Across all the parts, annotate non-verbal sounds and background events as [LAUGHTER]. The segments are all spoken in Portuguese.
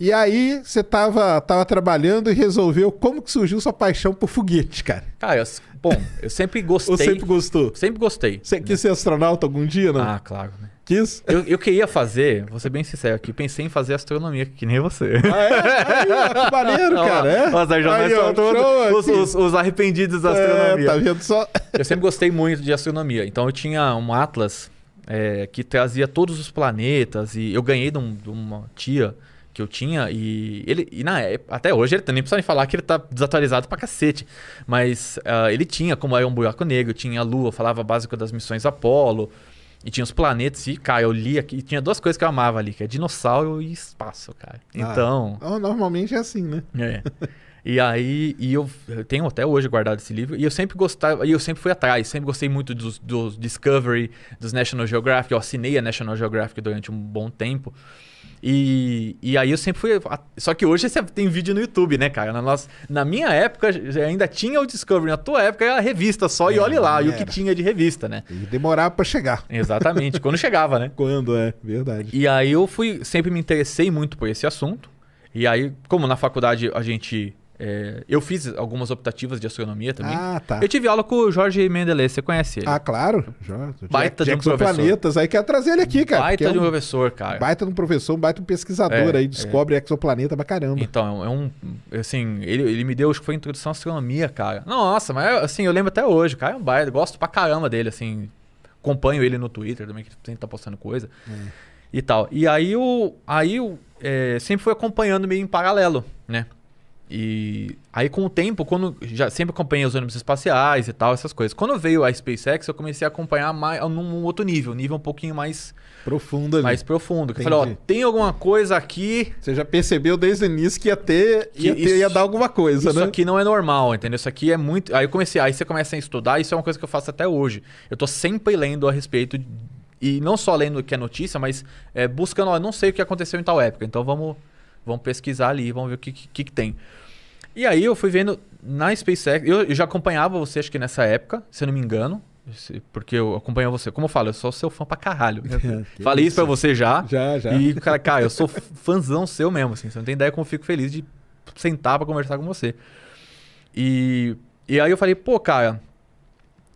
E aí você tava, tava trabalhando e resolveu como que surgiu sua paixão por foguete, cara? Cara, eu, bom, eu sempre gostei. Você [LAUGHS] sempre gostou? Sempre gostei. Você né? quis ser astronauta algum dia, né? Ah, claro, né? Quis? Eu, eu queria fazer, vou ser bem sincero aqui, pensei em fazer astronomia, que nem você. Ah, é? Aí, ó, que maneiro, cara. É? Os, aí, ó, os, os, os, arrependidos da é, astronomia. É, tá vendo só? eu sempre gostei muito de astronomia. Então eu tinha um Atlas é, que trazia todos os planetas e eu ganhei de, um, de uma tia que eu tinha e ele e na, até hoje ele também precisa me falar que ele tá desatualizado pra cacete, mas uh, ele tinha como é um buraco negro, tinha a lua, falava básico das missões Apolo e tinha os planetas e cara, eu li aqui, e tinha duas coisas que eu amava ali, que é dinossauro e espaço, cara. Ah, então, é. então normalmente é assim, né? É. E aí, e eu, tenho até hoje guardado esse livro, e eu sempre gostava, e eu sempre fui atrás, sempre gostei muito dos, dos Discovery, dos National Geographic, eu assinei a National Geographic durante um bom tempo. E, e aí eu sempre fui. Só que hoje você tem vídeo no YouTube, né, cara? Na, nossa, na minha época ainda tinha o Discovery, na tua época era a revista só, é, e olhe lá, e o que tinha de revista, né? E demorava para chegar. Exatamente, quando chegava, né? [LAUGHS] Quando, é, verdade. E aí eu fui, sempre me interessei muito por esse assunto. E aí, como na faculdade a gente é, eu fiz algumas optativas de astronomia também. Ah, tá. Eu tive aula com o Jorge Mendelez, você conhece ele? Ah, claro. Jorge. Baita Jack, de um professor. Planetas, aí quer trazer ele aqui, cara. Baita é de um, professor, cara. Baita de um professor, baita de um pesquisador é, aí, descobre é. exoplaneta pra caramba. Então, é um... Assim, ele, ele me deu, acho que foi a introdução à astronomia, cara. Nossa, mas assim, eu lembro até hoje, cara, é um baita, gosto pra caramba dele, assim. Acompanho ele no Twitter também, que sempre tá postando coisa. Hum. E tal. E aí, eu, aí eu, sempre fui acompanhando meio em paralelo, né? E aí com o tempo, quando já sempre acompanhei os ônibus espaciais e tal, essas coisas. Quando veio a SpaceX, eu comecei a acompanhar mais num outro nível, nível um pouquinho mais profundo ali. Mais profundo, que eu falei, ó, tem alguma coisa aqui. Você já percebeu desde o início que ia ter, que ia, ter, isso, ia dar alguma coisa, isso né? Isso aqui não é normal, entendeu? Isso aqui é muito, aí eu comecei, aí você começa a estudar, isso é uma coisa que eu faço até hoje. Eu tô sempre lendo a respeito e não só lendo o que é notícia, mas é, buscando, ó, eu não sei o que aconteceu em tal época, então vamos vão pesquisar ali, vão ver o que, que, que tem. E aí eu fui vendo na SpaceX, eu, eu já acompanhava você, acho que nessa época, se eu não me engano, porque eu acompanho você. Como eu falo, eu sou seu fã pra caralho. [LAUGHS] É, [LAUGHS] Falei isso pra você já. Já, já. E, cara, cara, eu sou fãzão seu mesmo, assim. Você não tem ideia como eu fico feliz de sentar pra conversar com você. E, e aí eu falei, pô, cara,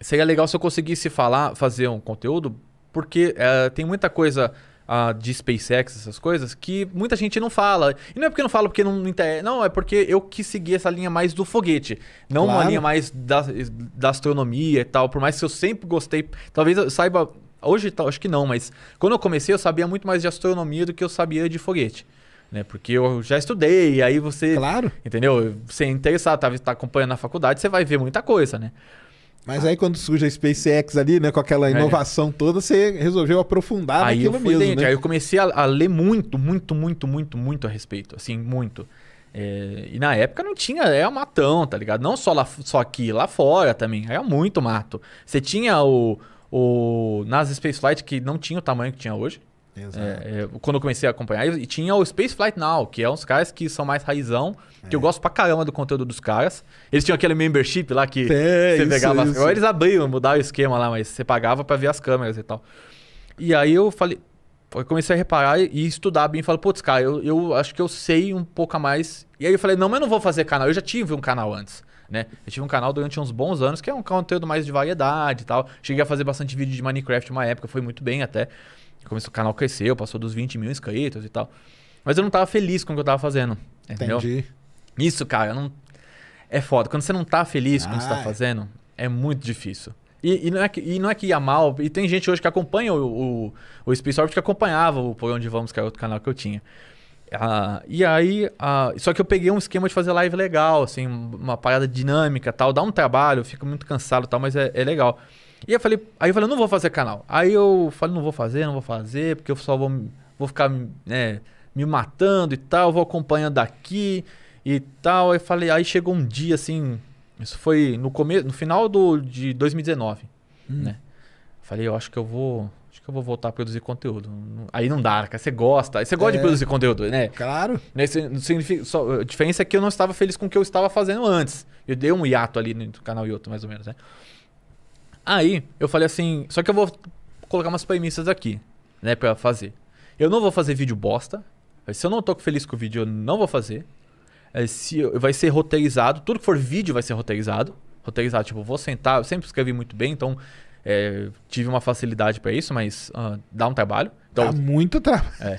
seria legal se eu conseguisse falar, fazer um conteúdo, porque é, tem muita coisa de SpaceX, essas coisas, que muita gente não fala. E não é porque não fala porque não entende. Não, é porque eu quis seguir essa linha mais do foguete. Não claro. uma linha mais da, da astronomia e tal. Por mais que eu sempre gostei. Talvez eu saiba. Hoje acho que não, mas quando eu comecei eu sabia muito mais de astronomia do que eu sabia de foguete. Né? Porque eu já estudei, e aí você. Claro. Entendeu? Você é interessado, tá, tá acompanhando na faculdade, você vai ver muita coisa, né? Mas aí quando surge a SpaceX ali, né, com aquela é. inovação é. toda, você resolveu aprofundar aí naquilo mesmo, dentro. né? Aí eu comecei a, a, ler muito, muito, muito, muito, muito a respeito, assim, muito. É, e na época não tinha, é o matão, tá ligado? Não só lá, só aqui, lá fora também, era muito mato. Você tinha o, o Space Spaceflight que não tinha o tamanho que tinha hoje. É, né? é, quando eu comecei a acompanhar, e tinha o Space Flight Now, que é uns caras que são mais raizão, que eu é. gosto pra caramba do conteúdo dos caras. Eles tinham aquele membership lá que você isso, pegava isso. As... Eles abriam, mudaram o esquema lá, mas você pagava pra ver as câmeras e tal. E aí eu falei, eu comecei a reparar e estudar bem. Falei, putz, cara, eu, eu acho que eu sei um pouco a mais. E aí eu falei, não, mas eu não vou fazer canal. Eu já tive um canal antes, né? Eu tive um canal durante uns bons anos, que é um conteúdo mais de variedade e tal. Cheguei a fazer bastante vídeo de Minecraft uma época, foi muito bem até. Começou, o canal cresceu, passou dos 20 mil inscritos e tal. Mas eu não tava feliz com o que eu tava fazendo. Entendeu? Entendi. Isso, cara, não. É foda. Quando você não tá feliz com o que você tá ah, é. fazendo, é muito difícil. E, e, não é que, e não é que ia mal. E tem gente hoje que acompanha o, o, o Space Orbit que acompanhava o Por Onde Vamos, que era é outro canal que eu tinha. Ah, e aí, ah, só que eu peguei um esquema de fazer live legal, assim, uma parada dinâmica tal. Dá um trabalho, eu fico muito cansado tal, mas é, é legal. E eu falei, aí eu falei, não vou fazer canal. Aí eu falei, não vou fazer, não vou fazer, porque eu só vou, vou ficar né, me matando e tal, vou acompanhando daqui e tal. Aí falei, aí chegou um dia assim, isso foi no começo, no final do, de 2019, hum. né? Falei, eu acho que eu vou, acho que eu vou voltar a produzir conteúdo. Aí não dá, cara, você gosta, você gosta é, de produzir conteúdo, né? Claro. Nesse, né, não significa, só, a diferença é que eu não estava feliz com o que eu estava fazendo antes. Eu dei um hiato ali no canal e outro, mais ou menos, né? Aí eu falei assim, só que eu vou colocar umas premissas aqui, né, para fazer. Eu não vou fazer vídeo bosta. Se eu não tô feliz com o vídeo, eu não vou fazer. É, se vai ser roteirizado, tudo que for vídeo vai ser roteirizado. Roteirizado, tipo, vou sentar, eu sempre escrevi muito bem, então é, tive uma facilidade para isso, mas uh, dá um trabalho. Então, dá muito trabalho. É.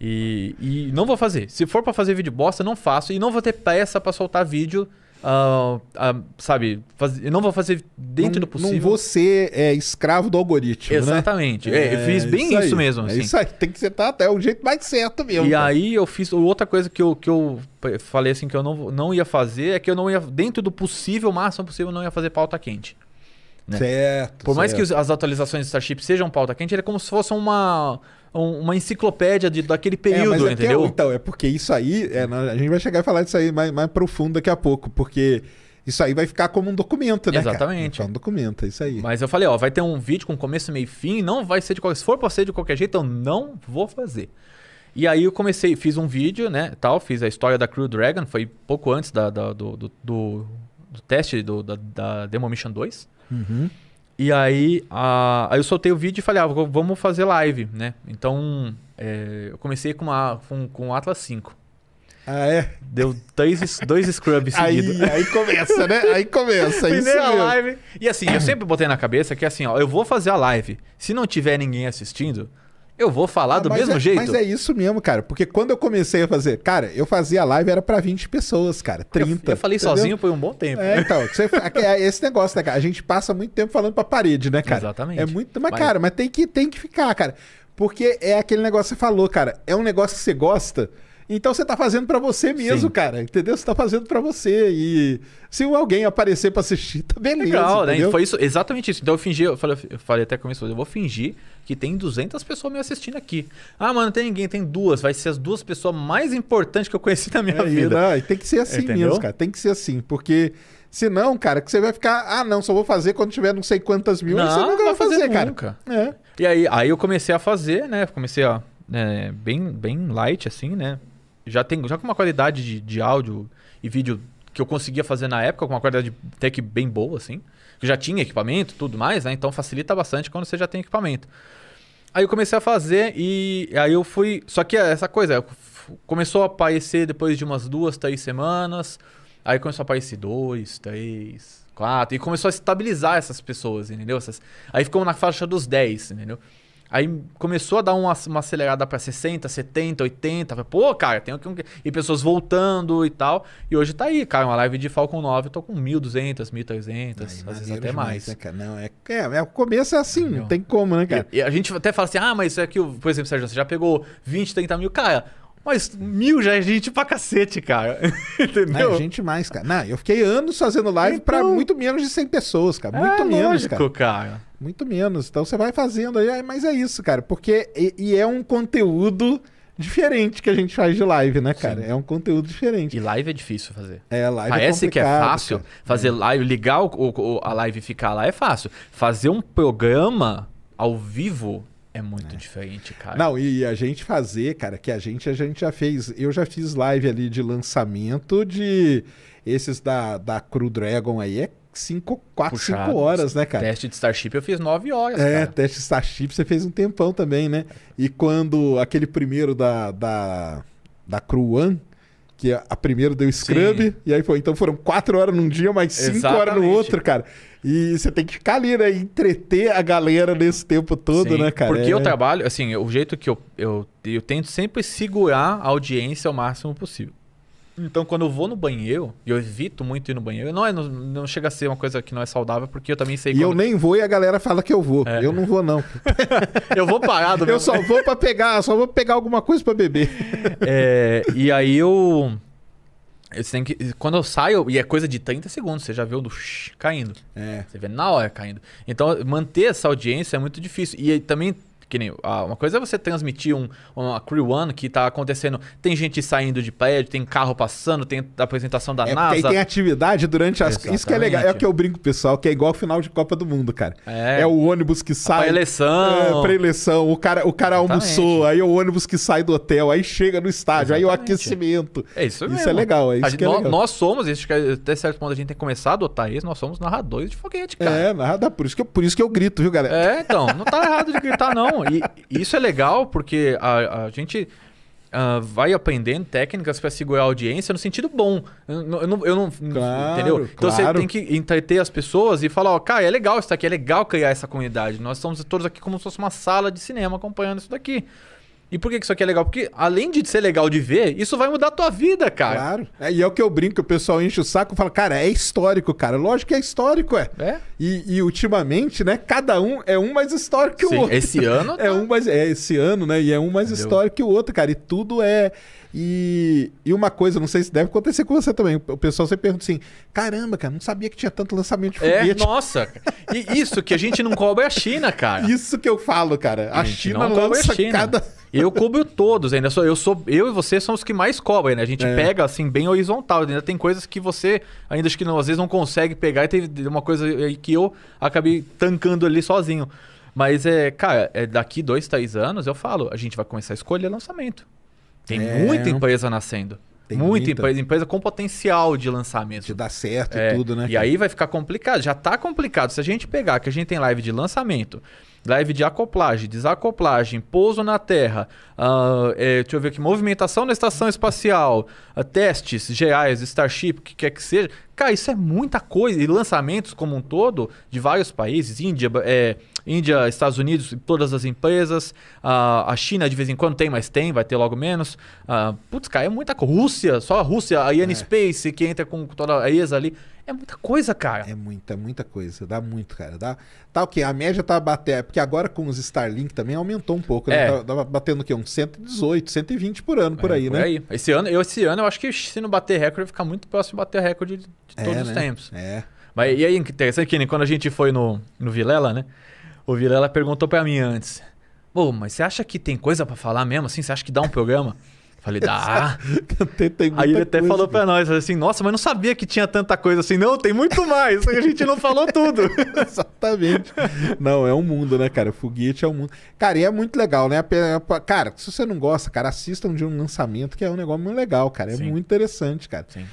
E, e não vou fazer. Se for para fazer vídeo bosta, não faço. E não vou ter pressa para soltar vídeo Uh, uh, sabe, faz... eu não vou fazer dentro não, do possível. Não vou ser é, escravo do algoritmo. Né? Exatamente. Né? É, eu fiz é bem isso, isso mesmo. É assim. É isso aí, tem que ser até o jeito mais certo mesmo. E cara. aí eu fiz outra coisa que eu, que eu falei assim que eu não, não ia fazer é que eu não ia, dentro do possível, o máximo possível, não ia fazer pauta quente. Né? Certo. Por mais certo. que as atualizações do Starship sejam pauta quente, ele é como se fosse uma um, uma enciclopédia de, daquele período, é, é, é entendeu? Até, então, é porque isso aí, é, né, a gente vai chegar a falar disso aí mais, mais profundo daqui a pouco, porque isso aí vai ficar como um documento, né? Exatamente. Cara? Um documento, é isso aí. Mas eu falei, ó, vai ter um vídeo com começo, meio e fim, não vai ser de qualquer. Se for pra ser de qualquer jeito, eu não vou fazer. E aí eu comecei, fiz um vídeo, né? Tal, fiz a história da Crew Dragon, foi pouco antes da, da do, do, do, do, teste do, da, da Demolition 2. Uhum. E aí, a, aí eu soltei o vídeo e falei, ah, vamos fazer live, né? Então, é, eu comecei com, uma, com, com o Atlas 5. Ah, é? Deu dois, dois scrubs [LAUGHS] seguidos. Aí, aí, começa, né? Aí começa. Primeira isso é live. E assim, eu sempre botei na cabeça que assim, ó, eu vou fazer a live. Se não tiver ninguém assistindo, eu vou falar ah, do mesmo é, jeito. Mas é isso mesmo, cara. Porque quando eu comecei a fazer, cara, eu fazia live era para 20 pessoas, cara, 30. Eu, eu falei entendeu? sozinho por um bom tempo. É, então, você, é esse negócio, né, cara? A gente passa muito tempo falando pra parede, né, cara? Exatamente. É muito, mas, cara, mas tem que tem que ficar, cara. Porque é aquele negócio que você falou, cara. É um negócio que você gosta. Então você tá fazendo para você mesmo, Sim. cara, entendeu? Você tá fazendo para você e se alguém aparecer para assistir, tá beleza. Legal, né? entendeu? né? Foi isso, exatamente isso. Então eu fingi, eu falei, eu falei até com eu vou fingir que tem 200 pessoas me assistindo aqui. Ah, mano, não tem ninguém, tem duas, vai ser as duas pessoas mais importantes que eu conheci na minha é, vida. E tem que ser assim entendeu? mesmo, cara. Tem que ser assim, porque Senão, cara, que você vai ficar, ah, não, só vou fazer quando tiver não sei quantas mil, não, você nunca vai fazer, fazer cara. Nunca. É. E aí, aí eu comecei a fazer, né? Comecei a. É, bem, bem light, assim, né? já tem já com uma qualidade de, de áudio e vídeo que eu conseguia fazer na época, com uma qualidade até que bem boa, assim. já tinha equipamento tudo mais, né? Então facilita bastante quando você já tem equipamento. Aí eu comecei a fazer e aí eu fui. Só que é essa coisa começou a aparecer depois de umas duas, três semanas. Aí começou a aparecer dois, três, quatro. E começou a estabilizar essas pessoas, entendeu? Essas... Aí ficou na faixa dos dez entendeu? Aí começou a dar uma, uma acelerada para 60, 70, 80. Pô, cara, tem E pessoas voltando e tal. E hoje tá aí, cara. Uma live de Falcon 9, eu tô com 1.200, 1.300, às vezes até mais. Né, não, é, é, é, o começo é assim, Entendeu? não tem como, né, cara? E, e, a gente até fala assim, ah, mas é que, por exemplo, Sérgio, você já pegou 20, 30 mil. Cara, mas mil já é gente pra cacete, cara. [LAUGHS] É Entendeu? é gente mais, cara. Não, eu fiquei anos fazendo live então... pra muito menos de 100 pessoas, cara. É, muito é, menos, lógico, cara. cara. Muito menos. Então você vai fazendo aí, mas é isso, cara. Porque. E, e é um conteúdo diferente que a gente faz de live, né, cara? Sim. É um conteúdo diferente. E live é difícil fazer. É, live é Parece é que é fácil. Cara. Fazer live, ligar o, o, a live e ficar lá é fácil. Fazer um programa ao vivo é muito é. diferente, cara. Não, e a gente fazer, cara, que a gente a gente já fez. Eu já fiz live ali de lançamento de esses da, da Cru Dragon aí. É 5, 4, 5 horas, né, cara? Teste de Starship eu fiz 9 horas. É, cara. teste de Starship você fez um tempão também, né? E quando aquele primeiro da, da, da Cru One que a primeiro deu scrub, Sim. e aí foi. Então foram quatro horas num dia, mais cinco Exatamente. horas no outro, cara. E você tem que ficar ali, né? Entreter a galera nesse tempo todo, Sim, né, cara? Porque é... eu trabalho, assim, o jeito que eu, eu, eu tento sempre segurar a audiência o máximo possível. Então, quando eu vou no banheiro, e eu evito muito ir no banheiro, não, é, não, não chega a ser uma coisa que não é saudável, porque eu também sei E quando... eu nem vou e a galera fala que eu vou. É. Eu não vou, não. [LAUGHS] eu vou parado. Eu só vou para pegar, só vou pegar alguma coisa para beber. [LAUGHS] É, e aí eu... eu tenho que, quando eu saio, e é coisa de 30 segundos, você já vê o do shh, caindo. É. Você vê na hora caindo. Então, manter essa audiência é muito difícil. E também que nem, ah, uma coisa é você transmitir um, uma Crew One que tá acontecendo. Tem gente saindo de prédio, tem carro passando, tem apresentação da é, NASA. tem atividade durante as. Exatamente. Isso que é legal. É o que eu brinco, pessoal, que é igual ao final de Copa do Mundo, cara. É, é o ônibus que sai. pré eleição. É, pré-eleição. O cara, o cara almoçou, aí é o ônibus que sai do hotel, aí chega no estádio, Exatamente. aí o aquecimento. É isso mesmo. Isso é legal. É isso gente, que é legal. Nós, somos, isso que é, até certo ponto a gente tem começado a adotar isso, nós somos narradores de foguete, cara. É, narrador. Por isso que eu, por isso que eu grito, viu, galera? É, então. Não tá errado de gritar, não e, isso é legal porque a, a gente uh, vai aprendendo técnicas para segurar a audiência no sentido bom. Eu não, eu não, eu não claro, entendeu? Então claro. você tem que entreter as pessoas e falar, ó, cara, é legal isso aqui, é legal criar essa comunidade. Nós estamos todos aqui como se fosse uma sala de cinema acompanhando isso daqui. E por que isso aqui é legal? Porque além de ser legal de ver, isso vai mudar a tua vida, cara. Claro. É, e é o que eu brinco, o pessoal enche o saco e fala, cara, é histórico, cara. Lógico que é histórico, é. é? E, e ultimamente, né, cada um é um mais histórico que Sim. o outro. Esse ano? [LAUGHS] É tá... É um mais. É esse ano, né? E é um mais Entendeu? histórico que o outro, cara. E tudo é. E, e uma coisa, não sei se deve acontecer com você também. O pessoal sempre pergunta assim: caramba, cara, não sabia que tinha tanto lançamento de é, foguete. É, nossa. E isso que a gente não cobra é a China, cara. [LAUGHS] Isso que eu falo, cara. A, a China lança a China. cada eu cobro todos ainda. Sou, eu, sou, eu e você são os que mais cobram, né? A gente é. pega, assim, bem horizontal. Ainda tem coisas que você, ainda acho que não, às vezes não consegue pegar. E tem uma coisa que eu acabei tancando ali sozinho. Mas, é, cara, é, daqui dois, três anos, eu falo, a gente vai começar a escolher lançamento. Tem é. muita empresa nascendo. Tem muita, muita. Empresa, empresa, com potencial de lançamento. De dar certo é, e tudo, né? E aí vai ficar complicado. Já tá complicado. Se a gente pegar que a gente tem live de lançamento, drive de acoplagem, desacoplagem, pouso na Terra, uh, é, deixa eu ver aqui, movimentação na estação espacial, uh, testes, GIs, Starship, o que quer que seja. Cara, isso é muita coisa. E lançamentos como um todo de vários países, Índia, é, Índia Estados Unidos, todas as empresas, uh, a China de vez em quando tem, mas tem, vai ter logo menos. Uh, putz, cara, é muita coisa. Rússia, só a Rússia, a Ian é. Space que entra com toda a ESA ali. É muita coisa, cara. É muita, muita coisa. Dá muito, cara. Dá... Tá o okay, A média tá batendo. É porque agora com os Starlink também aumentou um pouco, né? É. Tava, batendo o quê? Uns 118, 120 por ano, por é, aí, por né? Aí. Esse ano, eu, esse ano eu acho que se não bater recorde, vai ficar muito próximo de bater recorde de, é, todos né? os tempos. É. Mas e aí, interessante que quando a gente foi no, no Vilela, né? O Vilela perguntou para mim antes. Pô, mas você acha que tem coisa para falar mesmo assim? Você acha que dá um programa? Falei, dá. [LAUGHS] Aí ele até coisa, falou para nós, assim, nossa, mas não sabia que tinha tanta coisa assim. Não, tem muito mais, a gente não falou tudo. [LAUGHS] Exatamente. Não, é um mundo, né, cara? Foguete é um mundo. Cara, e é muito legal, né? Cara, se você não gosta, cara, assista um um lançamento, que é um negócio muito legal, cara. É Sim. muito interessante, cara. Sim.